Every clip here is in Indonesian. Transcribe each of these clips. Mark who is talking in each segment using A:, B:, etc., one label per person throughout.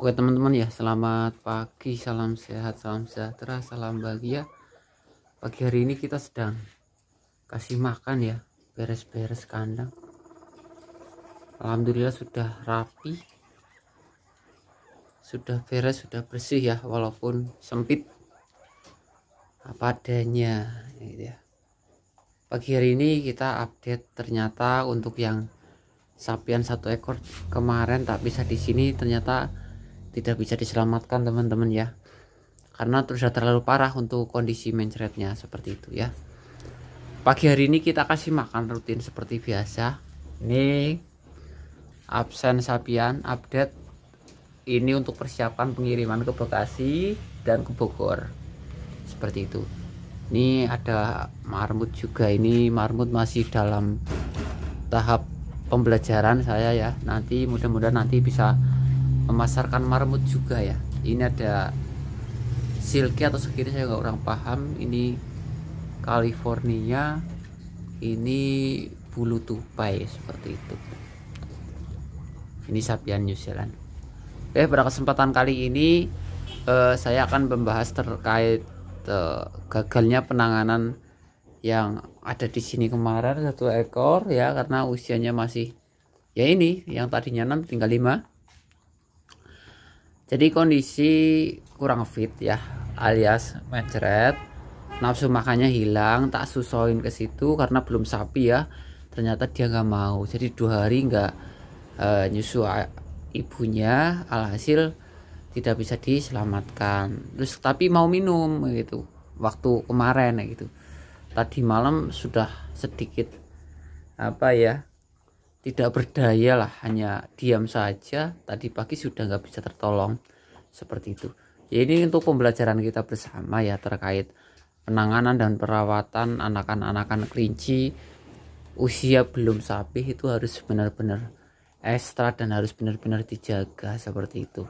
A: Oke teman-teman ya selamat pagi salam sehat salam sejahtera salam bahagia pagi hari ini kita sedang kasih makan ya beres-beres kandang Alhamdulillah sudah rapi sudah beres sudah bersih ya walaupun sempit apa adanya gitu ya pagi hari ini kita update ternyata untuk yang sapian satu ekor kemarin tak bisa di sini ternyata tidak bisa diselamatkan teman-teman ya karena sudah terlalu parah untuk kondisi mencretnya seperti itu ya pagi hari ini kita kasih makan rutin seperti biasa ini absen sapian update ini untuk persiapan pengiriman ke Bekasi dan ke Bogor seperti itu ini ada marmut juga ini marmut masih dalam tahap pembelajaran saya ya nanti mudah-mudahan nanti bisa memasarkan marmut juga ya ini ada silky atau sekiranya saya nggak orang paham ini California ini bulu tupai seperti itu ini sapian New Zealand Oke eh, pada kesempatan kali ini eh, saya akan membahas terkait eh, gagalnya penanganan yang ada di sini kemarin satu ekor ya karena usianya masih ya ini yang tadinya 6 tinggal 5 jadi kondisi kurang fit ya, alias mencret. Nafsu makannya hilang, tak susoin ke situ karena belum sapi ya. Ternyata dia nggak mau. Jadi dua hari nggak uh, nyusu ibunya, alhasil tidak bisa diselamatkan. Terus tapi mau minum gitu. Waktu kemarin gitu. Tadi malam sudah sedikit apa ya? tidak berdaya lah hanya diam saja tadi pagi sudah nggak bisa tertolong seperti itu ya ini untuk pembelajaran kita bersama ya terkait penanganan dan perawatan anakan-anakan kelinci usia belum sapi itu harus benar-benar ekstra dan harus benar-benar dijaga seperti itu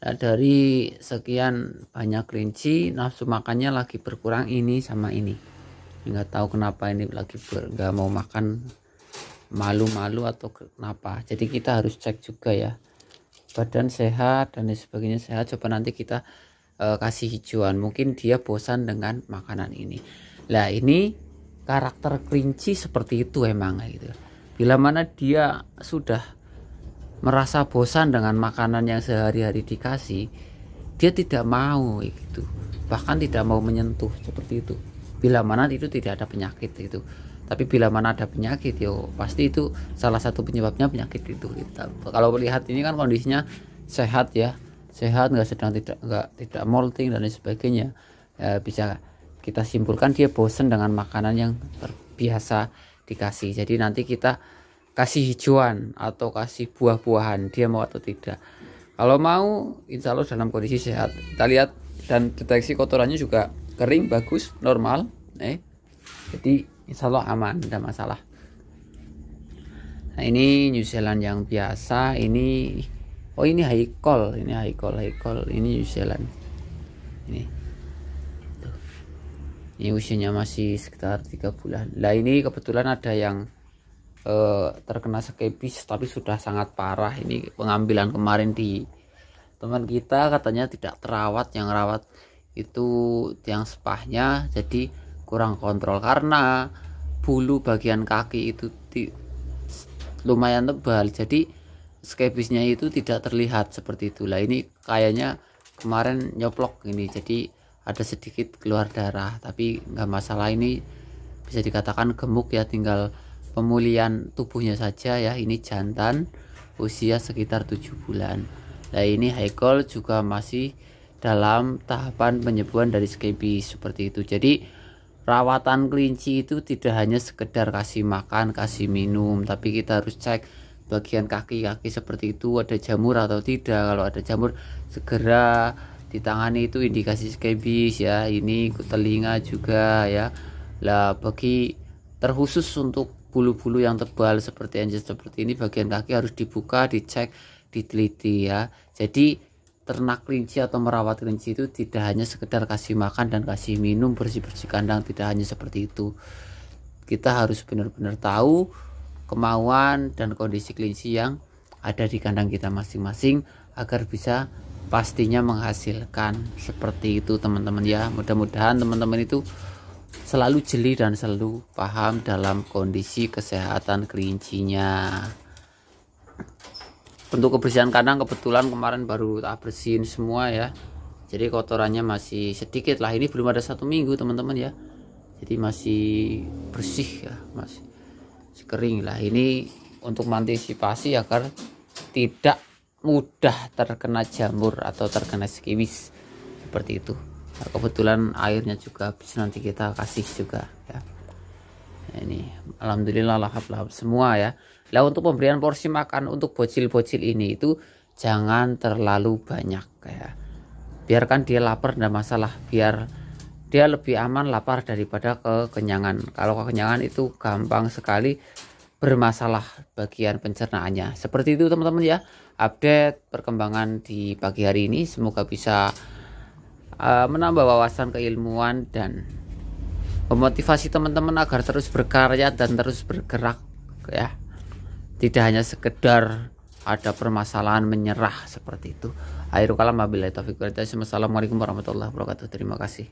A: nah, dari sekian banyak kelinci nafsu makannya lagi berkurang ini sama ini nggak tahu kenapa ini lagi ber nggak mau makan malu-malu atau kenapa jadi kita harus cek juga ya badan sehat dan sebagainya sehat coba nanti kita e, kasih hijauan mungkin dia bosan dengan makanan ini lah ini karakter kelinci seperti itu emang gitu bila mana dia sudah merasa bosan dengan makanan yang sehari-hari dikasih dia tidak mau gitu bahkan tidak mau menyentuh seperti itu bila mana itu tidak ada penyakit itu tapi bila mana ada penyakit yo pasti itu salah satu penyebabnya penyakit itu kita gitu. kalau melihat ini kan kondisinya sehat ya sehat nggak sedang tidak nggak tidak molting dan sebagainya ya, bisa kita simpulkan dia bosen dengan makanan yang terbiasa dikasih jadi nanti kita kasih hijauan atau kasih buah-buahan dia mau atau tidak kalau mau insya Allah dalam kondisi sehat kita lihat dan deteksi kotorannya juga kering bagus normal eh jadi insya Allah aman tidak masalah nah ini New Zealand yang biasa ini oh ini call ini high call ini New Zealand ini ini usianya masih sekitar tiga bulan lah ini kebetulan ada yang eh, terkena skepis tapi sudah sangat parah ini pengambilan kemarin di teman kita katanya tidak terawat yang rawat itu yang sepahnya jadi kurang kontrol karena bulu bagian kaki itu di, lumayan tebal jadi skebisnya itu tidak terlihat seperti itulah ini kayaknya kemarin nyoplok ini jadi ada sedikit keluar darah tapi nggak masalah ini bisa dikatakan gemuk ya tinggal pemulihan tubuhnya saja ya ini jantan usia sekitar 7 bulan nah ini Haikol juga masih dalam tahapan penyembuhan dari skabies seperti itu. Jadi rawatan kelinci itu tidak hanya sekedar kasih makan, kasih minum, tapi kita harus cek bagian kaki-kaki seperti itu ada jamur atau tidak. Kalau ada jamur segera ditangani itu indikasi skabies ya. Ini telinga juga ya. Lah bagi terkhusus untuk bulu-bulu yang tebal seperti anjing seperti ini bagian kaki harus dibuka, dicek, diteliti ya. Jadi ternak kelinci atau merawat kelinci itu tidak hanya sekedar kasih makan dan kasih minum bersih-bersih kandang tidak hanya seperti itu kita harus benar-benar tahu kemauan dan kondisi kelinci yang ada di kandang kita masing-masing agar bisa pastinya menghasilkan seperti itu teman-teman ya mudah-mudahan teman-teman itu selalu jeli dan selalu paham dalam kondisi kesehatan kelincinya untuk kebersihan kandang kebetulan kemarin baru tak bersihin semua ya jadi kotorannya masih sedikit lah ini belum ada satu minggu teman-teman ya jadi masih bersih ya masih kering lah ini untuk mantisipasi agar tidak mudah terkena jamur atau terkena skibis seperti itu nah, kebetulan airnya juga habis nanti kita kasih juga ya nah, ini alhamdulillah lahap-lahap semua ya lah untuk pemberian porsi makan untuk bocil-bocil ini itu jangan terlalu banyak ya. Biarkan dia lapar dan masalah biar dia lebih aman lapar daripada kekenyangan. Kalau kekenyangan itu gampang sekali bermasalah bagian pencernaannya. Seperti itu teman-teman ya. Update perkembangan di pagi hari ini semoga bisa uh, menambah wawasan keilmuan dan memotivasi teman-teman agar terus berkarya dan terus bergerak ya tidak hanya sekedar ada permasalahan menyerah seperti itu. Akhir kalam wabillahi taufiq Assalamualaikum warahmatullahi wabarakatuh. Terima kasih.